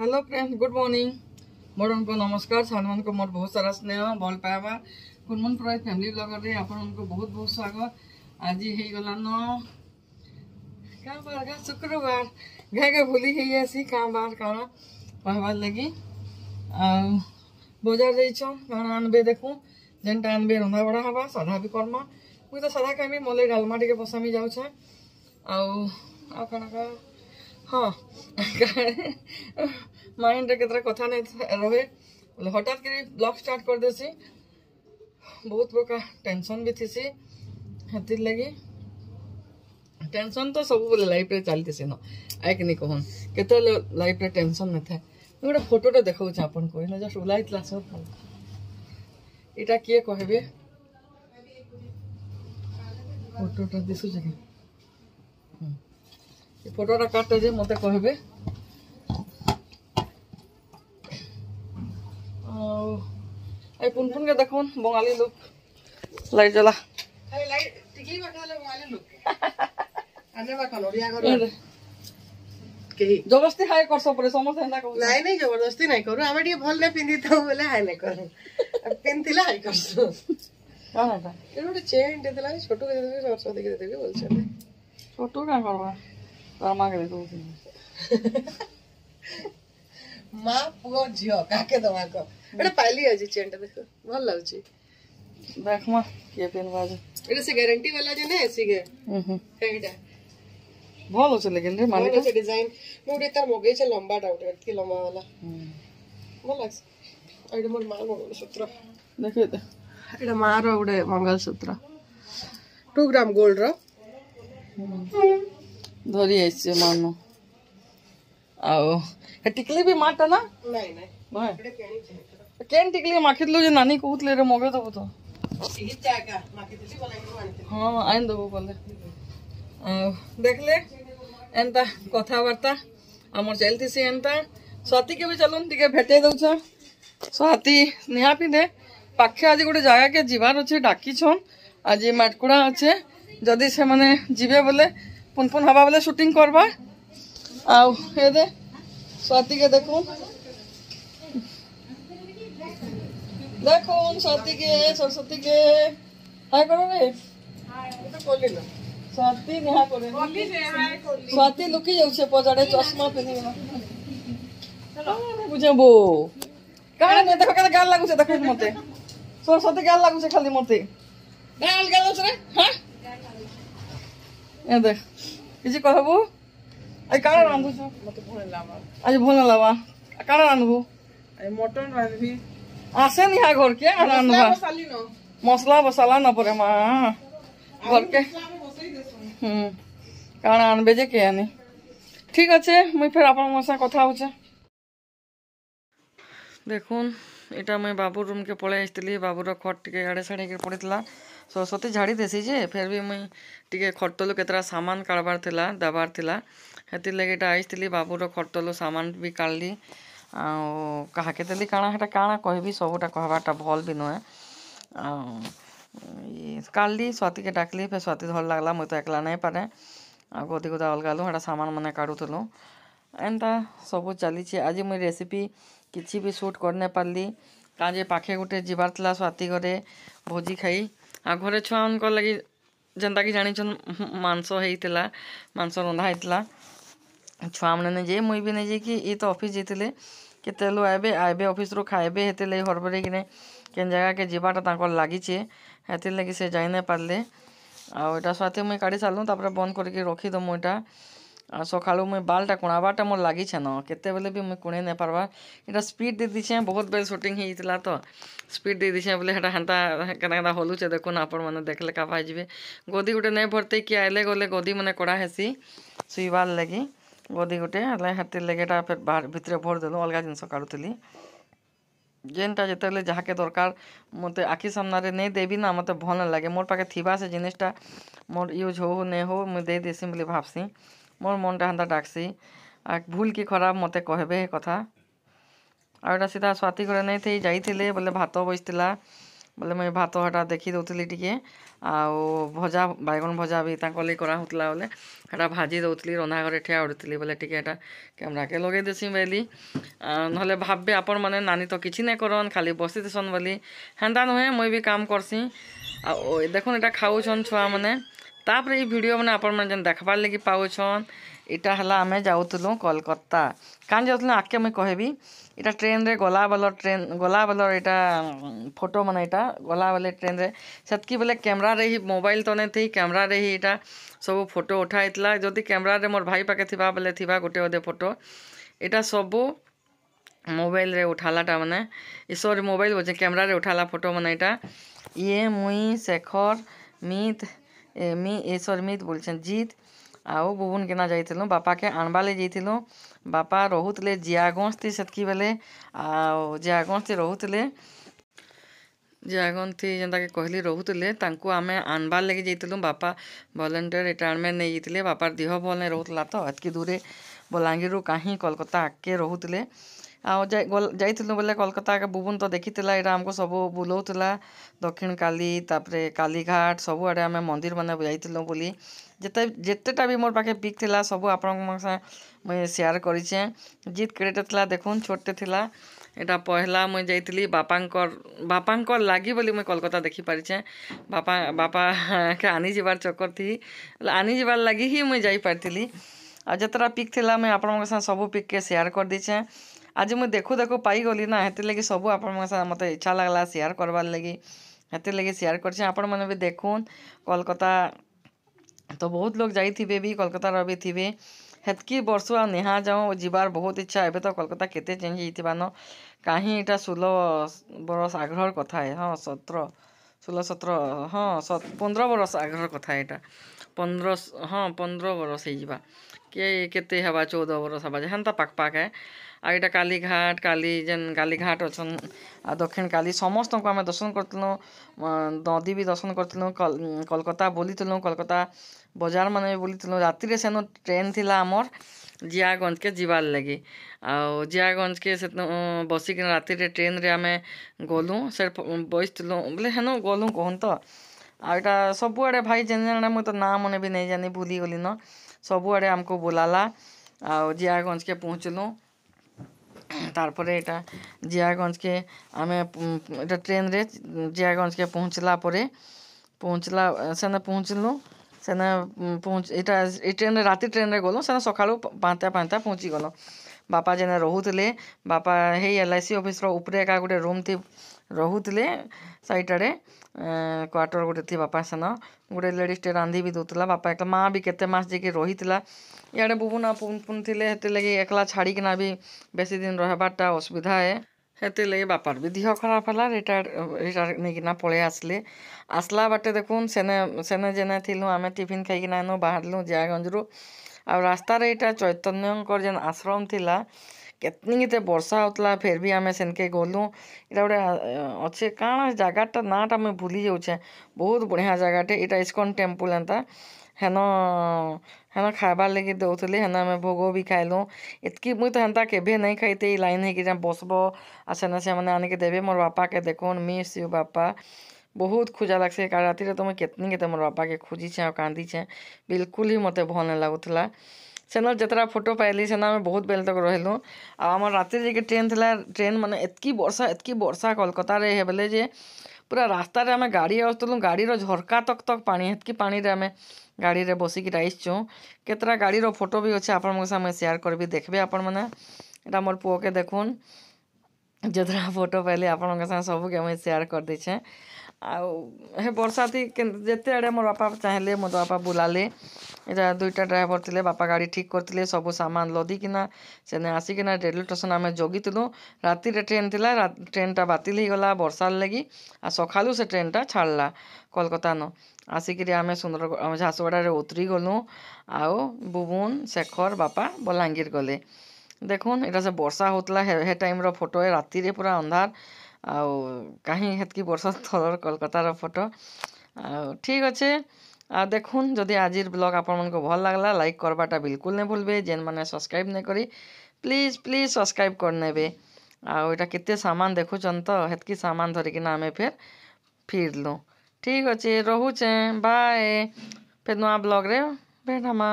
hello friends good morning मोरनको नमस्कार सानमानको मोर बहुत सारा स्नेह भल पाଇବା କୁନମନ ପ୍ରୟ ଫ୍ୟାମିଲି ବ୍ଲଗରେ ଆପଣଙ୍କୁ ବହୁତ ବହୁତ ସ୍ୱାଗତ ଆଜି ହେଇଗଲାନ କାଁ ବାର ଗା ଶୁକ୍ରବାର ଘାଏ ଘାଏ ଭୁଲି ହେଇଯାଇସି କାଁ ବାର କାଣ କହିବାର ଲାଗି ଆଉ ବଜାର ଯାଇଛନ୍ କାଣ ଆଣବେ ଦେଖୁ ଯେନ୍ଟା ଆଣବେ ରନ୍ଧାବଢ଼ା ହେବା ସାଧା ବି କର୍ମା ମୁଇଁ ତ ସାଧା ଖାଇମି ମଲେଇ ଡାଲମା ଟିକେ ବସାମି ଯାଉଛେ ଆଉ ଆଉ କାଣା କାଣା ହଁ ମାଇଣ୍ଡରେ କେତେଟା କଥା ନେଇ ରହେ ବୋଲେ ହଠାତ୍ କରି ବ୍ଲଗ୍ ଷ୍ଟାର୍ଟ କରିଦେସି ବହୁତ ପ୍ରକାର ଟେନସନ୍ ବି ଥିସି ହେଥିର୍ ଲାଗି ଟେନସନ୍ ତ ସବୁବେଳେ ଲାଇଫ୍ରେ ଚାଲିଥିସି ନ ଆଇକି ନି କହନ୍ କେତେବେଳେ ଲାଇଫ୍ରେ ଟେନସନ୍ ନଥାଏ ମୁଁ ଗୋଟେ ଫଟୋଟେ ଦେଖାଉଛି ଆପଣଙ୍କୁ ହେଲେ ଜଷ୍ଟ ଓହ୍ଲାଇଥିଲା ସବୁ ଏଇଟା କିଏ କହିବେ ଫଟୋଟା ଦିଶୁଛି କି ಈ ಫೋಟೋಟ ಕಾಟಿದೆ ಮತ್ತೆ କହିବେ ଆଉ ଏ ପୁନ ପୁନ କେ ଦେଖୁନ ବଙ୍ଗାଲି ଲୁକ୍ ଲାଇଟ୍ ଜଲା ଏ ଲାଇଟ୍ ଟିକି ବାକଲେ ବଙ୍ଗାଲି ଲୁକ୍ ଆନେ ବାକଲ ଓଡ଼ିଆ କର କେହି ଜବରଦସ୍ତି ହାଇ କରସ ପରେ ସମସ୍ତେ ହେନ୍ତା କହୁ ନାଇଁ ନାଇଁ ଜବରଦସ୍ତି ନାଇଁ କରୁ ଆମେ ଟିକେ ଭଲ ନାଇଁ ପିନ୍ଧିଥାଉ ବୋଲେ ହାଇ ନାଇଁ କରୁ ପିନ୍ଧିଲେ ହାଇ କରସୁ କ'ଣ ଏଟା ଏଇଟା ଗୋଟେ ଚେନ୍ ଦେଇଥିଲା ଛୋଟକୁ ଦେଇଦେବି ସରସ୍ୱତୀକୁ ଦେଇଦେବି ବୋଲୁଛନ୍ତି ଛୋଟ କାଁ କରବା ରମାକେ ଦେଖଉଥିଲି ମା ପୁଅ ଝିଅ କାକେ ଦମା କ ଏଟା ପାଇଲି ଆଜି ଚେନଟା ଦେଖ ଭଲ ଲାଗୁଛି ଦେଖମା କିଏ ପିନ୍ଧବା ଯେ ଏଟା ସେ ଗ୍ୟାରେଣ୍ଟି ବାଲା ଯେ ନା ଏସିକେ ସେଇଟା ଭଲ ଅଛି ଲେକିନ ରେ ମାନେ ସେ ଡିଜାଇନ ମୁଁ ଗୋଟେ ତାର ମଗେଇଛେ ଲମ୍ବାଟା ଗୋଟେ ଏତିକି ଲମ୍ବା ବାଲା ଭଲ ଲାଗୁଛି ଏଇଟା ମୋର ମା ମଙ୍ଗଳସୂତ୍ର ଦେଖ ଏଇଟା ମାର ଗୋଟେ ମଙ୍ଗଳସୂତ୍ର ଟୁ ଗ୍ରାମ ଗୋଲ୍ଡର ଧରି ଆସିଛେ ମାନ ଆଉ ହେ ଟିକିଲି ବି ମାଟା ନା କେନ୍ ଟିକିଲି ମାଖିଥିଲୁ ଯେ ନାନୀ କହୁଥିଲେ ରେ ମଗେଇଦେବୁ ତ ହଁ ଆଣିଦେବୁ କଲେ ଆଉ ଦେଖିଲେ ଏନ୍ତା କଥାବାର୍ତ୍ତା ଆମର ଚାଲିଥିସି ଏନ୍ତା ସ୍ୱାତି କେବେ ଚାଲୁନ୍ ଟିକେ ଭେଟେଇ ଦେଉଛ ସ୍ୱାତି ନିହାତି ଦେ ପାଖେ ଆଜି ଗୋଟେ ଜାଗାକେ ଯିବାର ଅଛି ଡାକିଛନ୍ ଆଜି ମାଟକୁଡ଼ା ଅଛେ ଯଦି ସେମାନେ ଯିବେ ବୋଲେ পুন হবা বলে শুটিং করবা আও হে দে স্বাতিকে দেখুন দেখুন স্বাতিকে সরস্বতীকে হাই করো রে স্বাতি লুকি যাচ্ছে পজাড়ে চশমা পিনি বুঝাবো কারণ দেখো কেন গাল লাগুছে দেখো মতে সরস্বতী গাল লাগুছে খালি মতে গাল গাল রে হ্যাঁ কিছু করাবো এই কারা রাঁধবো আজ ভোলে লাবা কারা রাঁধবো মটন রাঁধবি আসেনি হ্যাঁ ঘরকে আর রাঁধবা মশলা বসালা না পরে মা ঘরকে হুম কারণ আনবে যে কে আনি ঠিক আছে মুই ফের আপনার আমার কথা হচ্ছে দেখুন এটা আমি বাবুর রুমকে পড়ে আসছিলি বাবুর খড় টিকে আড়ে সাড়ে পড়েছিলাম ସରସ୍ୱତୀ ଝାଡ଼ିଦେସି ଯେ ଫେର୍ ବି ମୁଇଁ ଟିକେ ଖଟଲୁ କେତେଟା ସାମାନ୍ କାଢ଼ବାର୍ ଥିଲା ଦେବାର୍ ଥିଲା ହେଥିର୍ଲାଗି ଇଟା ଆଇଥିଲି ବାବୁର ଖଟଲୁ ସାମାନ୍ ବି କାଢ଼ଲି ଆଉ କାହାକେ ଦେଲି କାଣା ହେଟା କାଣା କହିବି ସବୁଟା କହେବାର୍ଟା ଭଲ୍ ବି ନୁହେଁ ଆଉ କାଢ଼ଲି ସ୍ୱାତୀକେ ଡାକ୍ଲି ଫେର୍ ସ୍ୱାତୀ ଧର୍ ଲାଗ୍ଲା ମୁଇଁ ତ ଏକ୍ଲା ନାଇଁ ପାରେ ଆଉ ଗଦି ଗୁଦା ଅଲ୍ଗାଲୁ ହେଟା ସାମାନ୍ମାନେ କାଢ଼ୁଥିଲୁ ଏନ୍ତା ସବୁ ଚାଲିଛି ଆଜି ମୁଇଁ ରେସିପି କିଛି ବି ସୁଟ୍ କରିନେଇ ପାର୍ଲି କାଁ ଯେ ପାଖେ ଗୁଟେ ଯିବାର୍ ଥିଲା ସ୍ୱାତୀ ଘରେ ଭୋଜି ଖାଇ ଘରେ ଛୁଆମାନଙ୍କର୍ ଲାଗି ଯେନ୍ତାକି ଜାଣିଛନ୍ ମାଂସ ହେଇଥିଲା ମାଂସ ରନ୍ଧା ହେଇଥିଲା ଛୁଆମାନେ ନେଇ ଯାଇ ମୁଇଁ ବି ନେଇ ଯାଇକି ଇ ତ ଅଫିସ୍ ଯାଇଥିଲେ କି ତେଲୁ ଆଇବେ ଆଇବେ ଅଫିସ୍ରୁ ଖାଇବେ ହେଥିର୍ଲାଗି ହଡ଼ବଡ଼େଇକିନି କେନ୍ ଜାଗାକେ ଯିବାଟା ତାଙ୍କର୍ ଲାଗିଛେ ହେଥିର୍ଲାଗି ସେ ଯାଇ ନାଇଁ ପାର୍ଲେ ଆଉ ଇଟା ସ୍ୱାତି ମୁଇଁ କାଢ଼ି ସାର୍ଲୁଁ ତା'ପରେ ବନ୍ଦ୍ କରିକି ରଖିଦେମୁ ଇଟା आ सका मुझ बाल्ट कुणाबार्ट मोर लगे न केत भी मुझे कुणे नहीं पार्बार इटा स्पीड दे दीछे बहुत बेल सुटिंग होता तो स्पीड दे दीछे बोले हेटा हेता कलुचे देखुन आपण आप देखले का जी गदी गोटे नहीं भरते कि आइले गोले गदी मैंने कड़ा हेसी शुईबार लगे गदी गोटे हेतर लगे फिर भितर भर देल अलग जिन काढ़ुली जेनटा जिते बे जहाँके दरकार मत आखि सामने नहीं देवी ना मत भल ना लगे मोर पाखे थी से जिनटा मोर यूज हो नहीं हो मुझे देसी बोली भावसी মোর মনটা হেন্তা ডাকছি আর ভুল কি ଖରାପ ମୋତେ କହିବେ ଏ କଥା ଆଉ ଏଇଟା ସିଧା ସ୍ୱାତି ଘରେ ନେଇଥି ଯାଇଥିଲେ ବୋଲେ ଭାତ ବସିଥିଲା ବୋଲେ ମୁଇଁ ଭାତ ହେଟା ଦେଖିଦେଉଥିଲି ଟିକେ ଆଉ ଭଜା ବାଇଗଣ ଭଜା ବି ତାଙ୍କ ଲାଗି କରାହେଉଥିଲା ବୋଲେ ହେଟା ଭାଜି ଦେଉଥିଲି ରନ୍ଧାଘରେ ଠିଆ ଉଡ଼ୁଥିଲି ବୋଲେ ଟିକେ ହେଟା କ୍ୟାମେରାକେ ଲଗେଇ ଦେସି ବୋଇଲି ନହେଲେ ଭାବବେ ଆପଣମାନେ ନାନୀ ତ କିଛି ନାଇଁ କରନ୍ ଖାଲି ବସିଥିସନ୍ ବୋଲି ହେନ୍ତା ନୁହେଁ ମୁଇଁ ବି କାମ କର୍ସି ଆଉ ଦେଖୁନ୍ ଏଇଟା ଖାଉଛନ୍ ଛୁଆମାନେ ତାପରେ ଏଇ ଭିଡ଼ିଓ ମାନେ ଆପଣମାନେ ଯେନ୍ ଦେଖ୍ବାର୍ ଲାଗି ପାଉଛନ୍ ଇଟା ହେଲା ଆମେ ଯାଉଥିଲୁ କୋଲକାତା କାଁ ଯାଉଥିଲୁ ଆଗ୍କେ ମୁଇଁ କହିବି ଇଟା ଟ୍ରେନ୍ରେ ଗଲାବେଲ ଟ୍ରେନ୍ ଗଲାବେଲର ଇଟା ଫଟୋ ମାନେ ଇଟା ଗଲାବେଲେ ଟ୍ରେନ୍ରେ ସେତ୍କି ବେଲେ କ୍ୟାମେରାରେ ହିଁ ମୋବାଇଲ୍ ତ ନେଇ ଥାଇ କ୍ୟାମେରାରେ ହିଁ ଇଟା ସବୁ ଫଟୋ ଉଠା ହେଇଥିଲା ଯଦି କ୍ୟାମେରାରେ ମୋର ଭାଇ ପାଖେ ଥିବା ବେଲେ ଥିବା ଗୋଟେ ଅଧେ ଫଟୋ ଇଟା ସବୁ ମୋବାଇଲ୍ରେ ଉଠାଲାଟା ମାନେ ଏ ସରି ମୋବାଇଲ୍ ବୋଝେ କ୍ୟାମେରାରେ ଉଠାଲା ଫଟୋ ମାନେ ଇଟା ଇଏ ମୁଇଁ ଶେଖର ମିତ मी ऐश्वरमित बोल जीत आओ बुबुन के ना जा बापा के आनबा ले जाइलु बापा रोते जियागंज थी सेतक बेले आओ जियागंज थी रोते जियागंज थी जेनता के कहली रोते आम आनबार लगे जाइलु बापा भलेंटीयर रिटायरमेंट नहीं जाइए बापार देह भल नहीं रोला तो इतक दूरे बलांगीरू कहीं कलकता आगे रोते ଯାଇଥିଲୁ ବୋଲେ କଲିକତା ଭୁବନ ତ ଦେଖିଥିଲା ଏଇଟା ଆମକୁ ସବୁ ବୁଲଉଥିଲା ଦକ୍ଷିଣ କାଲି ତା'ପରେ କାଲିଘାଟ ସବୁଆଡ଼େ ଆମେ ମନ୍ଦିରମାନେ ଯାଇଥିଲୁ ବୁଲି ଯେତେ ଯେତେଟା ବି ମୋର ପାଖେ ପିକ୍ ଥିଲା ସବୁ ଆପଣଙ୍କ ସାଙ୍ଗେ ମୁଇଁ ସେୟାର କରିଛେଁ ଜିତ୍ କେଡ଼େଟା ଥିଲା ଦେଖୁନ୍ ଛୋଟଟେ ଥିଲା ଏଇଟା ପହିଲା ମୁଇଁ ଯାଇଥିଲି ବାପାଙ୍କର ବାପାଙ୍କର ଲାଗି ବୋଲି ମୁଇଁ କଲିକତା ଦେଖିପାରିଛେଁ ବାପା ବାପାକେ ଆନିଯିବାର ଚକର ଥି ବୋଲେ ଆନିଯିବାର ଲାଗି ହିଁ ମୁଇଁ ଯାଇପାରିଥିଲି ଆଉ ଯେତେଟା ପିକ୍ ଥିଲା ମୁଇଁ ଆପଣଙ୍କ ସାଙ୍ଗେ ସବୁ ପିକ୍କେ ସେୟାର କରିଦେଇଛେଁ ଆଜି ମୁଁ ଦେଖୁ ଦେଖୁ ପାଇଗଲି ନା ହେଥିର୍ଲାଗି ସବୁ ଆପଣଙ୍କ ସାଙ୍ଗେ ମୋତେ ଇଚ୍ଛା ଲାଗ୍ଲା ସେୟାର୍ କର୍ବାର୍ ଲାଗି ହେଥିର୍ଲାଗି ସେୟାର୍ କରିଛେଁ ଆପଣମାନେ ବି ଦେଖୁନ୍ କଲକତା ତ ବହୁତ ଲୋକ ଯାଇଥିବେ ବି କଲକତାର ବି ଥିବେ ହେତ୍କି ବର୍ଷ ଆଉ ନିହା ଯାଉଁ ଯିବାର୍ ବହୁତ ଇଚ୍ଛା ଏବେ ତ କଲକତା କେତେ ଚେଞ୍ଜ ହେଇଥିବାନ କାହିଁ ଏଇଟା ଷୋହଳ ବରଷ ଆଗ୍ରହର କଥା ଏ ହଁ ସତର ଷୋହଳ ସତର ହଁ ପନ୍ଦର ବରଷ ଆଗ୍ରହର କଥା ଏଇଟା ପନ୍ଦର ହଁ ପନ୍ଦର ବରଷ ହେଇଯିବା କିଏ କେତେ ହେବା ଚଉଦ ବରଷ ହେବା ଯେ ହେନ୍ତା ପାଖ ପାଖେ ଆଉ ଏଇଟା କାଲିଘାଟ କାଲି ଯେନ୍ କାଲିଘାଟ ଅଛନ୍ ଆଉ ଦକ୍ଷିଣ କାଲି ସମସ୍ତଙ୍କୁ ଆମେ ଦର୍ଶନ କରିଥିଲୁ ନଦୀ ବି ଦର୍ଶନ କରିଥିଲୁ କଲକତା ବୁଲିଥିଲୁ କଲକତା ବଜାରମାନେ ବି ବୁଲିଥିଲୁ ରାତିରେ ସେନୁ ଟ୍ରେନ୍ ଥିଲା ଆମର୍ ଜିଆଗଞ୍ଜକେ ଯିବାର୍ ଲାଗି ଆଉ ଜିଆଗଞ୍ଜକେ ସେଦିନ ବସିକିନା ରାତିରେ ଟ୍ରେନ୍ରେ ଆମେ ଗଲୁ ସେ ବସିଥିଲୁ ବୋଲେ ହେନୁ ଗଲୁ କହନ୍ ତ ଆଉ ଏଇଟା ସବୁଆଡ଼େ ଭାଇ ଯେନ୍ ଯେନ୍ ମୁଇଁ ତ ନାଁ ମାନେ ବି ନେଇ ଜାନି ଭୁଲିଗଲି ନ ସବୁଆଡ଼େ ଆମକୁ ବୁଲାଲା ଆଉ ଜିଆଗଞ୍ଜକେ ପହଞ୍ଚିଲୁ ତାର୍ପରେ ଏଇଟା ଜିଆଗଞ୍ଜକେ ଆମେ ଏଇଟା ଟ୍ରେନ୍ରେ ଜିଆଗଞ୍ଜକେ ପହଞ୍ଚିଲା ପରେ ପହଞ୍ଚିଲା ସେନେ ପହଞ୍ଚିଲୁ ସେନେ ପହଞ୍ଚି ଏଇଟା ଏଇ ଟ୍ରେନ୍ରେ ରାତି ଟ୍ରେନ୍ରେ ଗଲୁ ସେନେ ସକାଳୁ ପାଞ୍ଚଟା ପାଞ୍ଚଟା ପହଞ୍ଚିଗଲୁ ବାପା ଯେନେ ରହୁଥିଲେ ବାପା ହେଇ ଏଲ୍ ଆଇ ସି ଅଫିସ୍ର ଉପରେ ଏକା ଗୋଟେ ରୁମ୍ ଥି ରହୁଥିଲେ ସାଇଟ୍ ଆଡ଼େ କ୍ୱାର୍ଟର୍ ଗୋଟେ ଥି ବାପା ସେନ ଗୋଟେ ଲେଡ଼ିଜ୍ଟେ ରାନ୍ଧି ବି ଦେଉଥିଲା ବାପା ଏକଲା ମା' ବି କେତେ ମାସ ଯାଇକି ରହିଥିଲା ଇଆଡ଼େ ବୁବୁନା ପୁନ୍ ଥିଲେ ହେଥିର୍ଲାଗି ଏକଲା ଛାଡ଼ିକିନା ବି ବେଶୀ ଦିନ ରହିବାର୍ଟା ଅସୁବିଧା ଏ ହେଥିର୍ଲାଗି ବାପାର୍ ବି ଦିହ ଖରାପ ହେଲା ରିଟାୟାର୍ଡ଼ ରିଟାୟାର୍ ନେଇକିନା ପଳେଇ ଆସିଲେ ଆସିଲା ବାଟେ ଦେଖୁନ୍ ସେନେ ସେନେ ଯେନେ ଥିଲୁ ଆମେ ଟିଫିନ୍ ଖାଇକିନା ଏନୁ ବାହାରିଲୁ ଜିଆଗଞ୍ଜରୁ आ आस्तार यहाँ चैतन्य जेन आश्रम थी केत बर्षा होता फिर भी आम से गलुँ इटा गोटे अच्छे कण जगटा नाटा मुझे भूली जाऊे बहुत बढ़िया जगटे यहाँ इस्कन टेम्पल एंता हेन हेन खाबार लगे दौली हेन आम भोग भी खाइल इतकी मुझे तो हेन्ता के नहीं खाई लाइन हो बस आ सेना से मैंने आने के देवे मोर बापा के देख मिस यू बापा ବହୁତ ଖୋଜା ଲାଗ୍ସି ଏକା ରାତିରେ ତମେ କେତନି କେତେ ମୋର ବାପାକେ ଖୋଜିଛେଁ ଆଉ କାନ୍ଦିଛେଁ ବିଲକୁଲ୍ ହିଁ ମୋତେ ଭଲ୍ ନାଇଁ ଲାଗୁଥିଲା ସେନ ଯେତେଟା ଫଟୋ ପାଇଲି ସେନ ଆମେ ବହୁତ ବେଲ୍ ତକ ରହିଲୁ ଆଉ ଆମର ରାତିରେ ଯେକି ଟ୍ରେନ୍ ଥିଲା ଟ୍ରେନ୍ ମାନେ ଏତ୍କି ବର୍ଷା ଏତ୍କି ବର୍ଷା କଲକତାରେ ହେ ବେଲେ ଯେ ପୁରା ରାସ୍ତାରେ ଆମେ ଗାଡ଼ି ଆସୁଥିଲୁ ଗାଡ଼ିର ଝରକା ତକ୍ ତକ୍ ପାଣି ହେତ୍କି ପାଣିରେ ଆମେ ଗାଡ଼ିରେ ବସିକି ଆସିଛୁ କେତେଟା ଗାଡ଼ିର ଫଟୋ ବି ଅଛି ଆପଣଙ୍କ ସାଙ୍ଗେ ସେୟାର୍ କରିବି ଦେଖିବେ ଆପଣମାନେ ଏଇଟା ମୋର ପୁଅକେ ଦେଖୁନ୍ ଯେତେଟା ଫଟୋ ପାଇଲି ଆପଣଙ୍କ ସାଙ୍ଗେ ସବୁକେ ମୁଇଁ ସେୟାର୍ କରିଦେଇଛେଁ ଆଉ ହେ ବର୍ଷାତି ଯେତେ ଆଡ଼େ ମୋର୍ ବାପା ଚାହିଁଲେ ମୋର୍ ବାପା ବୁଲାଲେ ଇଟା ଦୁଇଟା ଡ୍ରାଇଭର୍ ଥିଲେ ବାପା ଗାଡ଼ି ଠିକ୍ କରିଥିଲେ ସବୁ ସାମାନ୍ ଲଦିକିନା ସେନେ ଆସିକିନା ରେଲୱେ ଷ୍ଟେସନ୍ ଆମେ ଜଗିଥିଲୁ ରାତିରେ ଟ୍ରେନ୍ ଥିଲା ଟ୍ରେନ୍ଟା ବାତିଲ୍ ହେଇଗଲା ବର୍ଷାର୍ ଲାଗି ଆଉ ସଖାଲୁ ସେ ଟ୍ରେନ୍ଟା ଛାଡ଼୍ଲା କୋଲକାତାନୁ ଆସିକିରି ଆମେ ସୁନ୍ଦରଗଡ଼ ଆମେ ଝାରସୁଗୁଡ଼ାରେ ଉତ୍ରିଗଲୁ ଆଉ ବୁବୁନ୍ ଶେଖର୍ ବାପା ବଲାଙ୍ଗୀର୍ ଗଲେ ଦେଖୁନ୍ ଇଟା ସେ ବର୍ଷା ହଉଥିଲା ହେ ଟାଇମ୍ର ଫଟୋ ଏ ରାତିରେ ପୁରା ଅନ୍ଧାର୍ ଆଉ କାହିଁ ହେତ୍କି ବର୍ଷ ତଳର କଲିକତାର ଫଟୋ ଆଉ ଠିକ୍ ଅଛେ ଆଉ ଦେଖୁନ୍ ଯଦି ଆଜିର୍ ବ୍ଲଗ୍ ଆପଣମାନଙ୍କୁ ଭଲ୍ ଲାଗ୍ଲା ଲାଇକ୍ କର୍ବାଟା ବିଲ୍କୁଲ୍ ନାଇଁ ଭୁଲ୍ବେ ଯେନ୍ମାନେ ସବ୍ସ୍କ୍ରାଇବ୍ ନାଇଁ କରି ପ୍ଲିଜ୍ ପ୍ଲିଜ୍ ସବସ୍କ୍ରାଇବ୍ କରିନେବେ ଆଉ ଇଟା କେତେ ସାମାନ୍ ଦେଖୁଛନ୍ ତ ହେତ୍କି ସାମାନ୍ ଧରିକିନା ଆମେ ଫେର୍ ଫିର୍ଲୁ ଠିକ୍ ଅଛେ ରହୁଚେଁ ବାଏ ଫେର୍ ନୂଆ ବ୍ଲଗ୍ରେ ଭେଟ୍ ହେମା